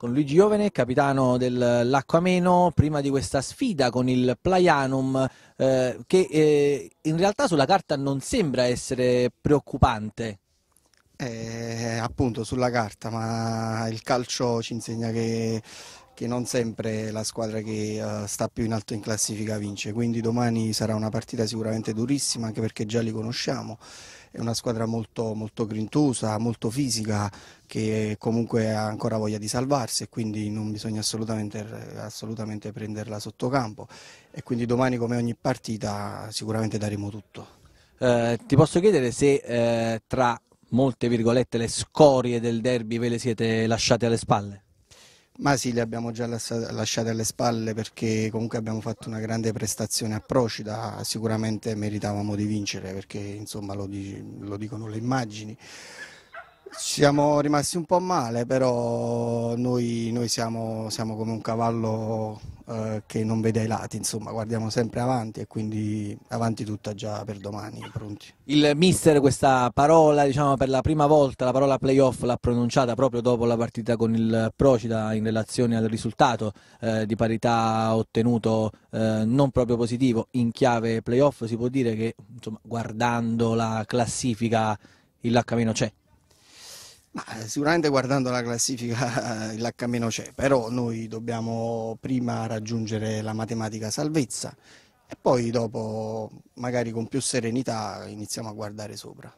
con Luigi Giovene, capitano dell'Acquameno, prima di questa sfida con il Playanum, eh, che eh, in realtà sulla carta non sembra essere preoccupante. Eh, appunto sulla carta, ma il calcio ci insegna che, che non sempre la squadra che uh, sta più in alto in classifica vince, quindi domani sarà una partita sicuramente durissima anche perché già li conosciamo, è una squadra molto, molto grintosa, molto fisica, che comunque ha ancora voglia di salvarsi e quindi non bisogna assolutamente, assolutamente prenderla sotto campo e quindi domani come ogni partita sicuramente daremo tutto. Eh, ti posso chiedere se eh, tra molte virgolette le scorie del derby ve le siete lasciate alle spalle? Ma sì, le abbiamo già lasciate alle spalle perché comunque abbiamo fatto una grande prestazione a Procida, sicuramente meritavamo di vincere perché insomma lo, dici, lo dicono le immagini. Siamo rimasti un po' male, però noi, noi siamo, siamo come un cavallo eh, che non vede ai lati, insomma guardiamo sempre avanti e quindi avanti tutta già per domani, pronti. Il mister questa parola, diciamo per la prima volta, la parola playoff l'ha pronunciata proprio dopo la partita con il Procida in relazione al risultato eh, di parità ottenuto eh, non proprio positivo in chiave playoff, si può dire che insomma, guardando la classifica il laccamino c'è. Ma eh, sicuramente guardando la classifica l'H- eh, c'è, però noi dobbiamo prima raggiungere la matematica salvezza e poi dopo magari con più serenità iniziamo a guardare sopra.